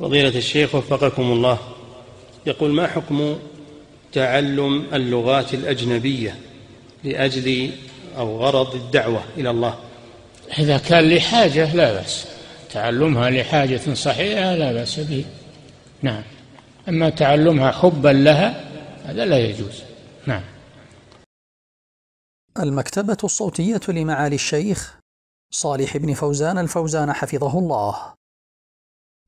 فضيلة الشيخ وفقكم الله يقول ما حكم تعلم اللغات الأجنبية لأجل أو غرض الدعوة إلى الله إذا كان لحاجة لا بأس تعلمها لحاجة صحيحة لا بأس به نعم أما تعلمها حبا لها هذا لا يجوز نعم المكتبة الصوتية لمعالي الشيخ صالح بن فوزان الفوزان حفظه الله